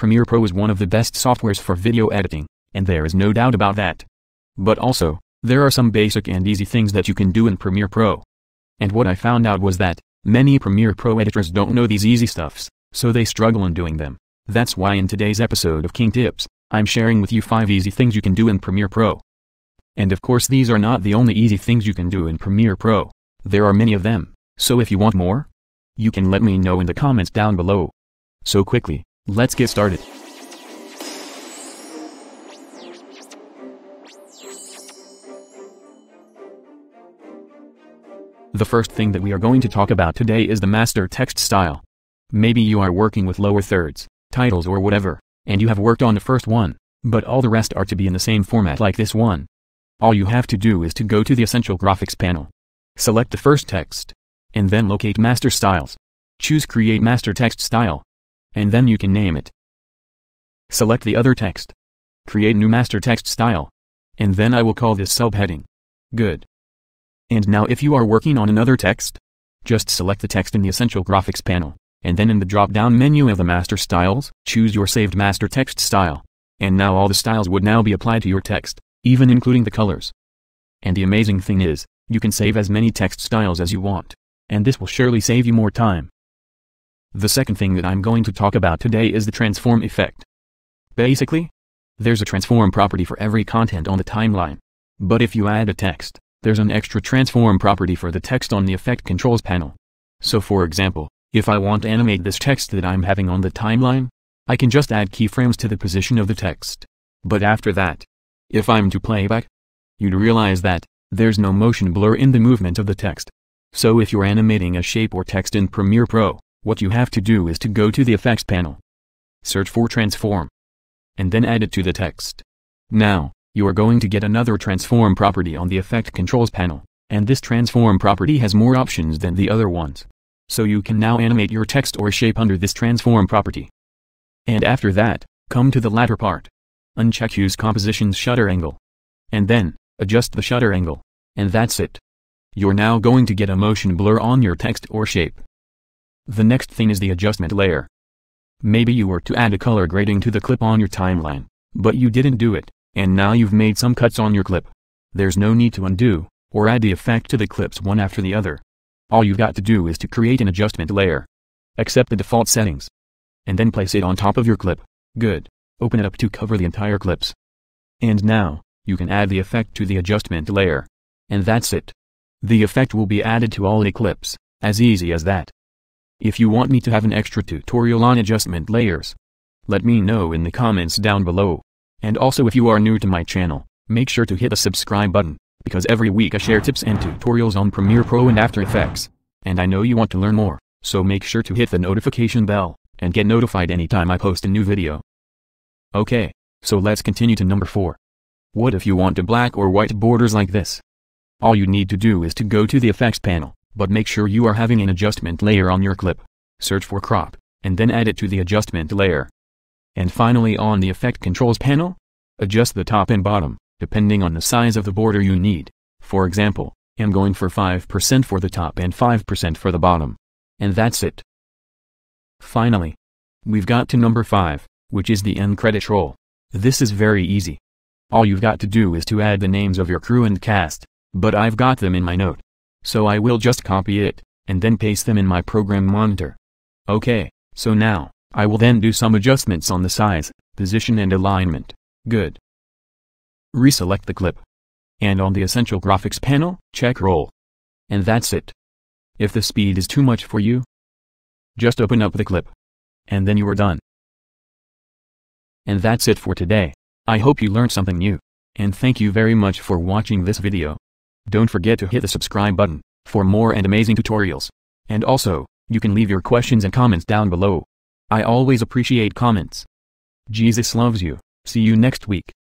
Premiere Pro is one of the best softwares for video editing, and there is no doubt about that. But also, there are some basic and easy things that you can do in Premiere Pro. And what I found out was that, many Premiere Pro editors don't know these easy stuffs, so they struggle in doing them. That's why in today's episode of King Tips, I'm sharing with you 5 easy things you can do in Premiere Pro. And of course these are not the only easy things you can do in Premiere Pro. There are many of them, so if you want more, you can let me know in the comments down below. So quickly, Let's get started. The first thing that we are going to talk about today is the master text style. Maybe you are working with lower thirds, titles or whatever, and you have worked on the first one, but all the rest are to be in the same format like this one. All you have to do is to go to the Essential Graphics panel. Select the first text, and then locate Master Styles. Choose Create Master Text Style and then you can name it. Select the other text. Create new master text style. And then I will call this subheading. Good. And now if you are working on another text, just select the text in the Essential Graphics panel, and then in the drop-down menu of the master styles, choose your saved master text style. And now all the styles would now be applied to your text, even including the colors. And the amazing thing is, you can save as many text styles as you want. And this will surely save you more time. The second thing that I'm going to talk about today is the transform effect. Basically, there's a transform property for every content on the timeline. But if you add a text, there's an extra transform property for the text on the effect controls panel. So for example, if I want to animate this text that I'm having on the timeline, I can just add keyframes to the position of the text. But after that, if I'm to playback, you'd realize that, there's no motion blur in the movement of the text. So if you're animating a shape or text in Premiere Pro, what you have to do is to go to the effects panel. Search for transform. And then add it to the text. Now, you are going to get another transform property on the effect controls panel, and this transform property has more options than the other ones. So you can now animate your text or shape under this transform property. And after that, come to the latter part. Uncheck use composition's shutter angle. And then, adjust the shutter angle. And that's it. You're now going to get a motion blur on your text or shape. The next thing is the adjustment layer. Maybe you were to add a color grading to the clip on your timeline, but you didn't do it, and now you've made some cuts on your clip. There's no need to undo, or add the effect to the clips one after the other. All you've got to do is to create an adjustment layer. Accept the default settings. And then place it on top of your clip. Good. Open it up to cover the entire clips. And now, you can add the effect to the adjustment layer. And that's it. The effect will be added to all the clips, as easy as that. If you want me to have an extra tutorial on adjustment layers, let me know in the comments down below. And also if you are new to my channel, make sure to hit the subscribe button, because every week I share tips and tutorials on Premiere Pro and After Effects. And I know you want to learn more, so make sure to hit the notification bell, and get notified anytime I post a new video. Okay, so let's continue to number 4. What if you want a black or white borders like this? All you need to do is to go to the effects panel, but make sure you are having an adjustment layer on your clip. Search for crop, and then add it to the adjustment layer. And finally on the effect controls panel, adjust the top and bottom, depending on the size of the border you need. For example, I'm going for 5% for the top and 5% for the bottom. And that's it. Finally, we've got to number 5, which is the end credit roll. This is very easy. All you've got to do is to add the names of your crew and cast, but I've got them in my note. So I will just copy it, and then paste them in my program monitor. Okay, so now, I will then do some adjustments on the size, position and alignment. Good. Reselect the clip. And on the Essential Graphics panel, check Roll. And that's it. If the speed is too much for you, just open up the clip. And then you are done. And that's it for today. I hope you learned something new. And thank you very much for watching this video. Don't forget to hit the subscribe button for more and amazing tutorials. And also, you can leave your questions and comments down below. I always appreciate comments. Jesus loves you. See you next week.